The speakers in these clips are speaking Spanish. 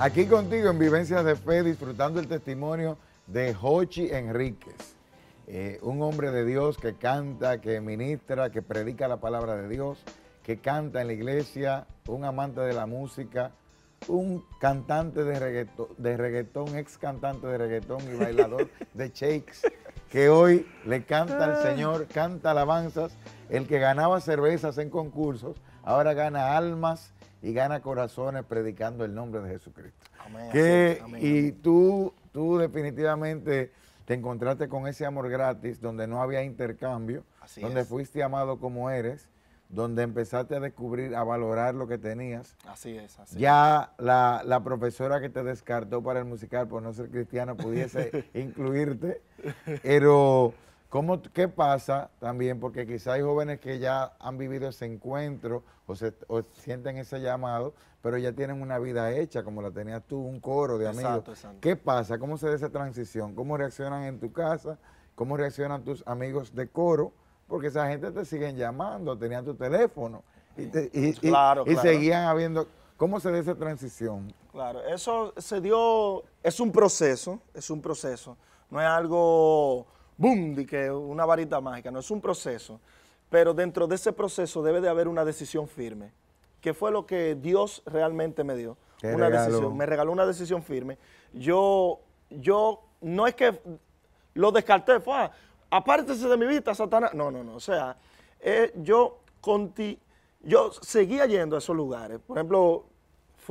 Aquí contigo en Vivencias de Fe, disfrutando el testimonio de Jochi Enríquez, eh, un hombre de Dios que canta, que ministra, que predica la palabra de Dios, que canta en la iglesia, un amante de la música, un cantante de reggaetón, de reggaetón ex cantante de reggaetón y bailador de shakes, que hoy le canta al ah. Señor, canta alabanzas, el que ganaba cervezas en concursos, ahora gana almas y gana corazones predicando el nombre de Jesucristo. Amén, y tú, tú definitivamente te encontraste con ese amor gratis donde no había intercambio, donde fuiste amado como eres donde empezaste a descubrir, a valorar lo que tenías. Así es, así Ya La, la, profesora que te descartó para el musical por no ser cristiana pudiese incluirte, pero ¿Cómo, ¿Qué pasa también? Porque quizá hay jóvenes que ya han vivido ese encuentro o, se, sienten ese llamado, pero ya tienen una vida hecha, como la tenías tú, un coro de amigos. Exacto, ¿Qué pasa? ¿Cómo se da esa transición? ¿Cómo reaccionan en tu casa? ¿Cómo reaccionan tus amigos de coro? Porque esa gente te siguen llamando, tenían tu teléfono y, seguían habiendo... ¿Cómo se da esa transición? Claro, eso se dio... Es un proceso, es un proceso. No es algo boom, de que una varita mágica, no, es un proceso. Pero dentro de ese proceso debe de haber una decisión firme, que fue lo que Dios realmente me dio. una decisión, me regaló una decisión firme. Yo, yo, no es que lo descarté, fue, ah, apártese de mi vista, Satanás. No, no, no, o sea, eh, yo, yo seguía yendo a esos lugares. Por ejemplo,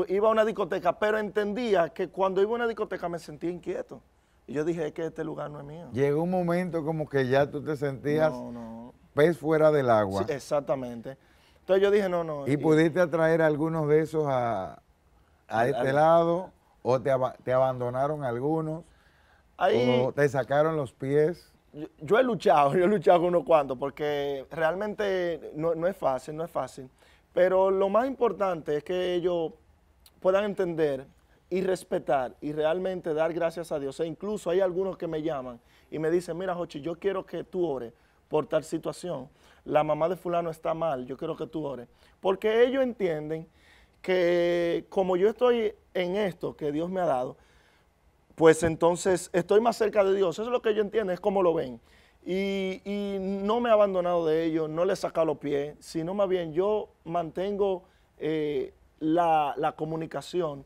iba a una discoteca, pero entendía que cuando iba a una discoteca me sentía inquieto yo dije, es que este lugar no es mío. Llegó un momento como que ya tú te sentías pez fuera del agua. exactamente. Entonces yo dije, no, no. ¿Y, pudiste atraer algunos de esos a, este lado? ¿O te, abandonaron algunos? ¿O te sacaron los pies? Yo, he luchado, yo he luchado con unos cuantos, porque realmente no es fácil, no es fácil. Pero lo más importante es que ellos puedan entender y respetar y realmente dar gracias a Dios. E incluso hay algunos que me llaman y me dicen, mira, Jochi, yo quiero que tú ores por tal situación. La mamá de fulano está mal, yo quiero que tú ores. Porque ellos entienden que como yo estoy en esto que Dios me ha dado, pues entonces estoy más cerca de Dios. Eso es lo que ellos entienden, es como lo ven. Y, no me he abandonado de ellos, no les he sacado los pies, sino más bien yo mantengo eh, la comunicación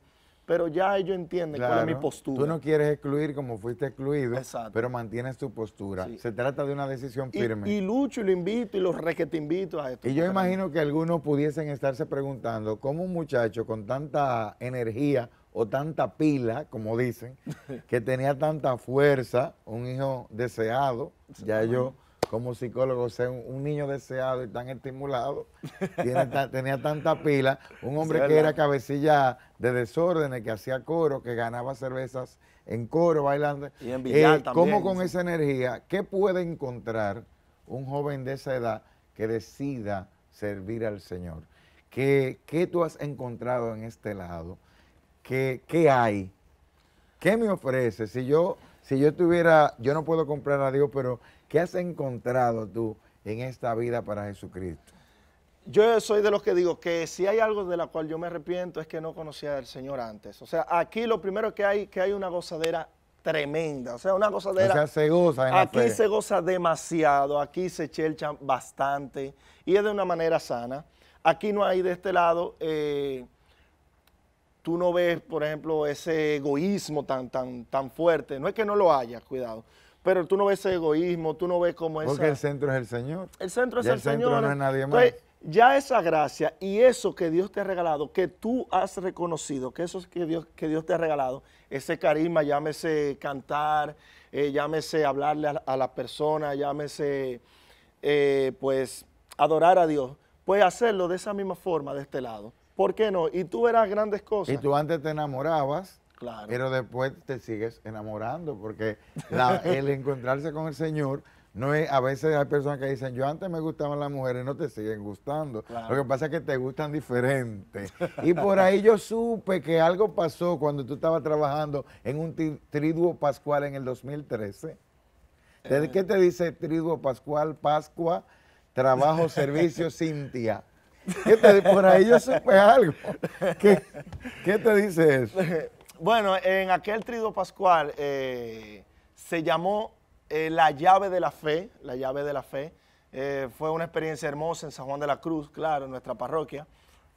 pero ya ellos entienden cuál es mi postura. Tú no quieres excluir como fuiste excluido, pero mantienes tu postura. Se trata de una decisión firme. Y, lucho y lo invito y los re que te invito a esto. Y yo imagino que algunos pudiesen estarse preguntando cómo un muchacho con tanta energía o tanta pila, como dicen, que tenía tanta fuerza, un hijo deseado, ya yo como psicólogo ser un, niño deseado y tan estimulado, tenía tanta pila, un hombre que era cabecilla de desórdenes, que hacía coro, que ganaba cervezas en coro, bailando. Y eh, ¿Cómo con esa energía? ¿Qué puede encontrar un joven de esa edad que decida servir al Señor? ¿Qué, tú has encontrado en este lado? ¿Qué, hay? ¿Qué me ofrece? Si yo, si yo tuviera, yo no puedo comprar a Dios, pero ¿Qué has encontrado tú en esta vida para Jesucristo? Yo soy de los que digo que si hay algo de la cual yo me arrepiento es que no conocía al Señor antes. O sea, aquí lo primero que hay, que hay una gozadera tremenda. O sea, una gozadera. O sea, se goza en Aquí se goza demasiado, aquí se chelcha bastante y es de una manera sana. Aquí no hay de este lado, eh, tú no ves, por ejemplo, ese egoísmo tan, tan, tan fuerte. No es que no lo haya, cuidado, pero tú no ves ese egoísmo, tú no ves cómo es. Porque el centro es el Señor. El centro es y el, el centro No es nadie más. ya esa gracia y eso que Dios te ha regalado, que tú has reconocido, que eso que Dios, que Dios te ha regalado, ese carisma, llámese cantar, eh, llámese hablarle a, la persona, llámese eh, pues adorar a Dios, pues hacerlo de esa misma forma de este lado. ¿Por qué no? Y tú verás grandes cosas. Y tú antes te enamorabas pero después te sigues enamorando, porque el encontrarse con el Señor no es, a veces hay personas que dicen, yo antes me gustaban las mujeres, no te siguen gustando. Lo que pasa es que te gustan diferente y por ahí yo supe que algo pasó cuando tú estabas trabajando en un triduo pascual en el 2013. Eh. ¿Qué te dice triduo pascual, Pascua, trabajo, servicio, Cintia? por ahí yo supe algo. ¿Qué, ¿Qué te dice eso? Bueno, en aquel trido pascual eh, se llamó eh, La llave de la fe, la llave de la fe. Eh, fue una experiencia hermosa en San Juan de la Cruz, claro, en nuestra parroquia,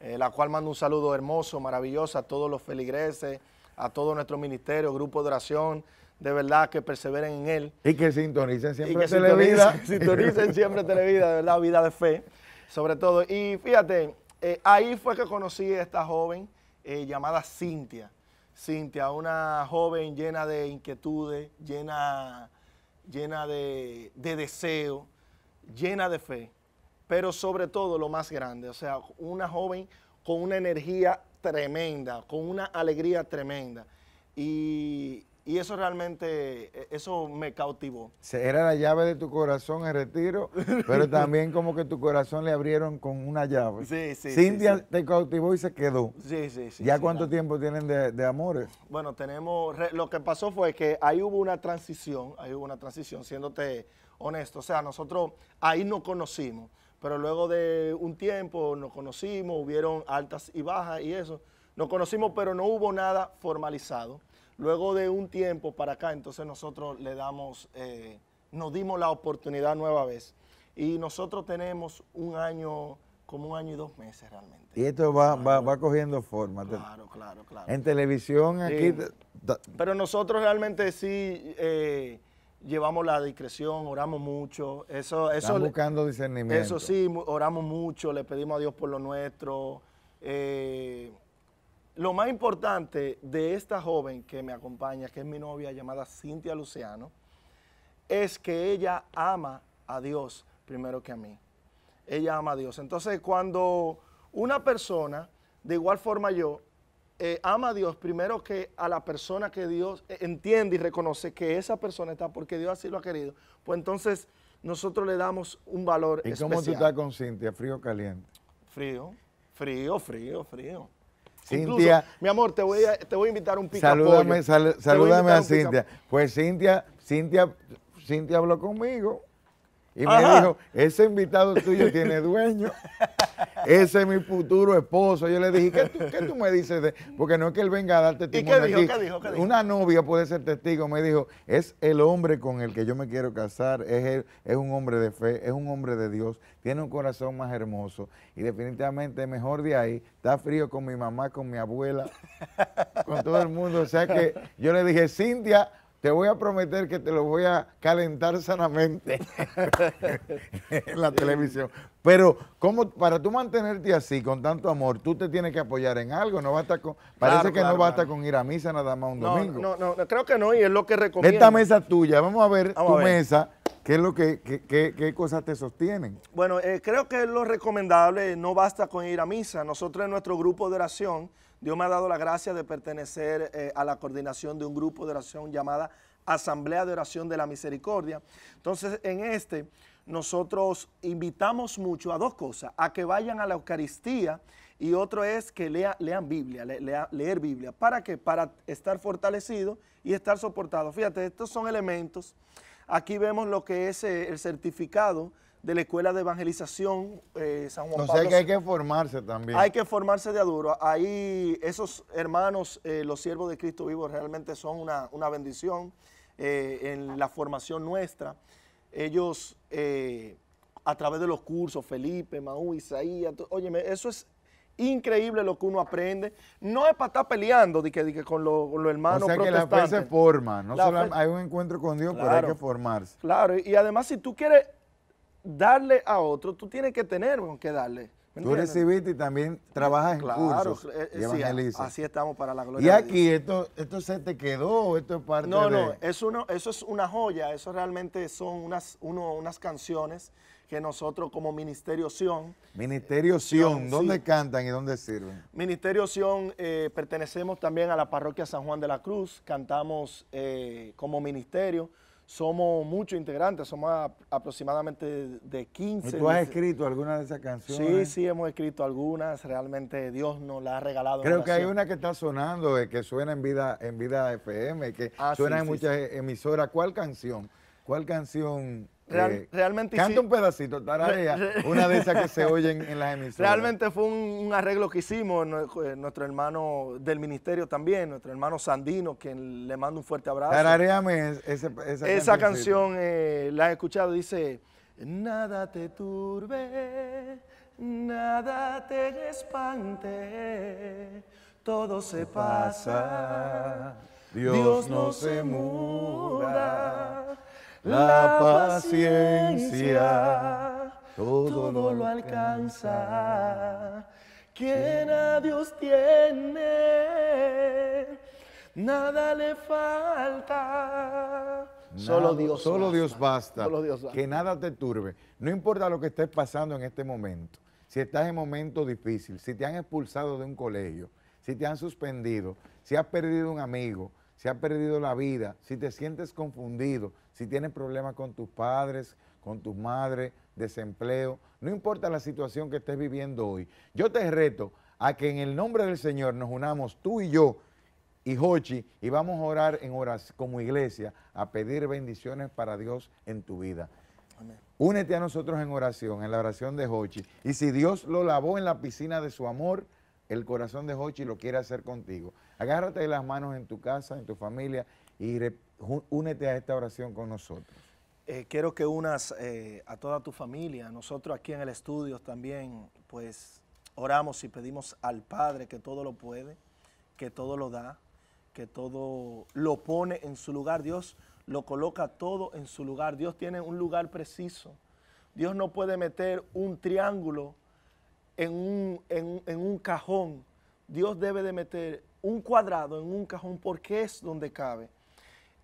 la cual mando un saludo hermoso, maravilloso a todos los feligreses, a todo nuestro ministerio, grupo de oración, de verdad que perseveren en él. Y que sintonicen siempre y que Televida. Sintonicen, siempre Televida, de verdad, vida de fe, sobre todo. Y fíjate, ahí fue que conocí a esta joven llamada Cintia. Cintia, una joven llena de inquietudes, llena, llena de, de deseo, llena de fe, pero sobre todo lo más grande, o sea, una joven con una energía tremenda, con una alegría tremenda. Y y eso realmente, e, eso me cautivó. Era la llave de tu corazón el retiro, pero también como que tu corazón le abrieron con una llave. Sí, sí. Cintia te cautivó y se quedó. Sí, sí, sí. ¿Ya cuánto tiempo tienen de, amores? Bueno, tenemos, lo que pasó fue que ahí hubo una transición, ahí hubo una transición, siéndote honesto. O sea, nosotros ahí nos conocimos, pero luego de un tiempo nos conocimos, hubieron altas y bajas y eso. Nos conocimos, pero no hubo nada formalizado. Luego de un tiempo para acá, entonces nosotros le damos, eh, nos dimos la oportunidad nueva vez. Y nosotros tenemos un año, como un año y dos meses realmente. Y esto va, cogiendo forma. Claro, claro, claro. En televisión aquí... Pero nosotros realmente sí... Eh, llevamos la discreción, oramos mucho. Eso, eso Están buscando discernimiento. Eso sí, oramos mucho, le pedimos a Dios por lo nuestro. Eh, lo más importante de esta joven que me acompaña, que es mi novia llamada Cintia Luciano, es que ella ama a Dios primero que a mí. Ella ama a Dios. Entonces, cuando una persona, de igual forma yo, eh, ama a Dios primero que a la persona que Dios eh, entiende y reconoce que esa persona está porque Dios así lo ha querido, pues entonces nosotros le damos un valor especial. ¿Y cómo tú estás con Cintia? ¿Frío o caliente? Frío, frío, frío, frío. Cintia. mi amor, te voy a, te voy a invitar un pica Salúdame, salúdame a, a Cintia. Pues Cintia, Cintia, Cintia habló conmigo. Y me dijo, ese invitado tuyo tiene dueño, ese es mi futuro esposo. Yo le dije, ¿qué tú, qué tú me dices? De? Porque no es que él venga a darte testimonio ¿Y qué dijo, ¿Qué dijo, Una novia puede ser testigo. Me dijo, es el hombre con el que yo me quiero casar, es, es un hombre de fe, es un hombre de Dios, tiene un corazón más hermoso y definitivamente mejor de ahí. Está frío con mi mamá, con mi abuela, con todo el mundo. O sea que yo le dije, Cintia, te voy a prometer que te lo voy a calentar sanamente en la televisión. Pero ¿cómo, para tú mantenerte así, con tanto amor, tú te tienes que apoyar en algo. No basta con, parece que no basta con ir a misa nada más un domingo. No, no, no, creo que no, y es lo que recomiendo. Esta mesa tuya, vamos a ver tu mesa. ¿Qué es lo que, qué qué cosas te sostienen? Bueno, eh, creo que es lo recomendable no basta con ir a misa. Nosotros en nuestro grupo de oración Dios me ha dado la gracia de pertenecer eh, a la coordinación de un grupo de oración llamada Asamblea de Oración de la Misericordia. Entonces, en este, nosotros invitamos mucho a dos cosas, a que vayan a la Eucaristía y otro es que lean Biblia, leer Biblia. ¿Para qué? Para estar fortalecido y estar soportado. Fíjate, estos son elementos. Aquí vemos lo que es eh, el certificado de la Escuela de Evangelización eh, San Juan no que hay que formarse también. Hay que formarse de aduro. Ahí esos hermanos, eh, los siervos de Cristo vivo, realmente son una, bendición eh, en la formación nuestra. Ellos, a través de los cursos, Felipe, Maú, Isaías, óyeme, eso es increíble lo que uno aprende. No es para estar peleando de que, con, los hermanos O sea que la se forma, hay un encuentro con Dios, pero hay que formarse. Claro, y además si tú quieres darle a otro, tú tienes que tener que darle. Tú recibiste y también trabajas en la cursos Claro, eh, eh, así estamos para la gloria. Y aquí esto esto se te quedó, esto es parte de No, no, eso eso es una joya, eso realmente son unas unas canciones que nosotros como Ministerio Sion. Ministerio eh, Sion, ¿dónde cantan y dónde sirven? Ministerio Sion, pertenecemos también a la parroquia San Juan de la Cruz, cantamos como ministerio somos muchos integrantes, somos aproximadamente de, 15. ¿Tú has escrito alguna de esas canciones? Sí, sí, hemos escrito algunas, realmente Dios nos la ha regalado. Creo que hay una que está sonando, eh, que suena en Vida, en vida FM, que ah, suena en muchas emisoras. ¿Cuál canción? ¿Cuál canción? Eh, realmente canta un pedacito, tararea, una de esas que se oyen en las emisoras. Realmente fue un, arreglo que hicimos nuestro hermano del ministerio también, nuestro hermano Sandino, quien le mando un fuerte abrazo. Tarareame esa, esa canción. Eh, la he escuchado, dice, nada te turbe, nada te espante, todo se pasa, Dios, Dios no se muda la paciencia todo lo alcanza. Quien a Dios tiene, nada le falta. solo Dios basta. Solo Dios Que nada te turbe. No importa lo que estés pasando en este momento. Si estás en momento difícil, si te han expulsado de un colegio, si te han suspendido, si has perdido un amigo, si ha perdido la vida, si te sientes confundido, si tienes problemas con tus padres, con tus madres, desempleo, no importa la situación que estés viviendo hoy, yo te reto a que en el nombre del Señor nos unamos tú y yo y Hochi y vamos a orar en horas como iglesia a pedir bendiciones para Dios en tu vida. Amén. Únete a nosotros en oración, en la oración de Hochi. Y si Dios lo lavó en la piscina de su amor, el corazón de Hochi lo quiere hacer contigo. Agárrate de las manos en tu casa, en tu familia y únete a esta oración con nosotros. Eh, quiero que unas eh, a toda tu familia. Nosotros aquí en el estudio también, pues, oramos y pedimos al Padre que todo lo puede, que todo lo da, que todo lo pone en su lugar. Dios lo coloca todo en su lugar. Dios tiene un lugar preciso. Dios no puede meter un triángulo en un, en, un cajón. Dios debe de meter un cuadrado en un cajón porque es donde cabe.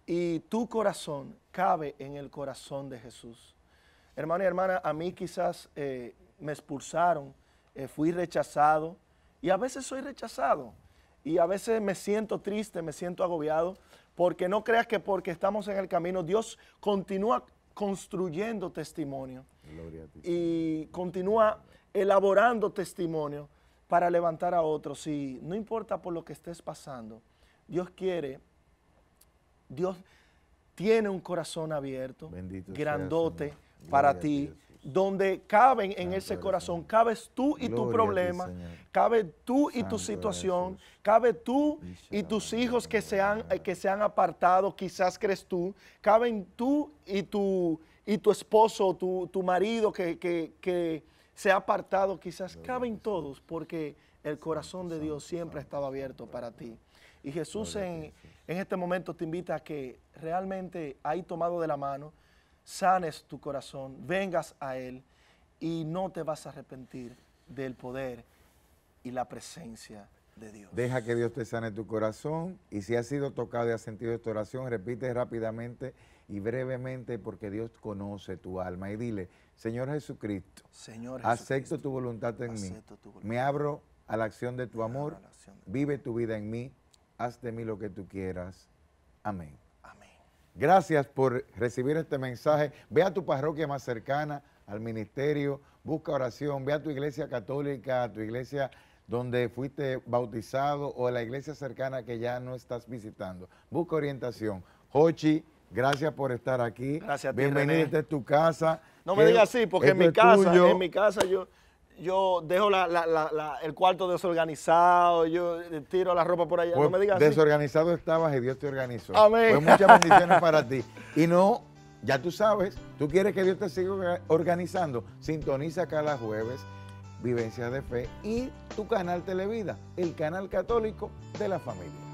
Y tu corazón cabe en el corazón de Jesús. Hermano y hermana, a mí quizás eh, me expulsaron, eh, fui rechazado y a veces soy rechazado y a veces me siento triste, me siento agobiado, porque no creas que porque estamos en el camino, Dios continúa construyendo testimonio y continúa elaborando testimonio para levantar a otros. Y no importa por lo que estés pasando, Dios quiere, Dios tiene un corazón abierto, grandote para ti, donde caben en ese corazón, cabes tú y tu problema, cabe tú y tu situación, cabe tú y tus hijos que se, han, que se han apartado, quizás crees tú, caben tú y tu, y tu esposo, tu, tu marido que, que se ha apartado, quizás caben todos, porque el corazón de Dios siempre ha estado abierto para ti. Y Jesús en, en este momento te invita a que realmente ahí tomado de la mano, sanes tu corazón, vengas a Él y no te vas a arrepentir del poder y la presencia de Dios. Deja que Dios te sane tu corazón y si has sido tocado y has sentido esta oración, repite rápidamente y brevemente porque Dios conoce tu alma y dile, Señor Jesucristo, Señor acepto tu voluntad en mí. Me abro a la acción de tu amor. vive tu vida en mí. Haz de mí lo que tú quieras. Amén. Amén. Gracias por recibir este mensaje. Ve a tu parroquia más cercana, al ministerio. Busca oración. Ve a tu iglesia católica, a tu iglesia donde fuiste bautizado o a la iglesia cercana que ya no estás visitando. Busca orientación. Hochi, gracias por estar aquí. Gracias Bienvenido a tu casa. No me digas así, porque en este mi casa, en mi casa yo, yo dejo el cuarto desorganizado, yo eh, tiro la ropa por allá, no pues me digas así. Desorganizado estabas y Dios te organizó. Amén. Pues muchas bendiciones para ti. Y no, ya tú sabes, tú quieres que Dios te siga organizando, sintoniza cada jueves Vivencia de Fe y tu canal Televida, el canal católico de la familia.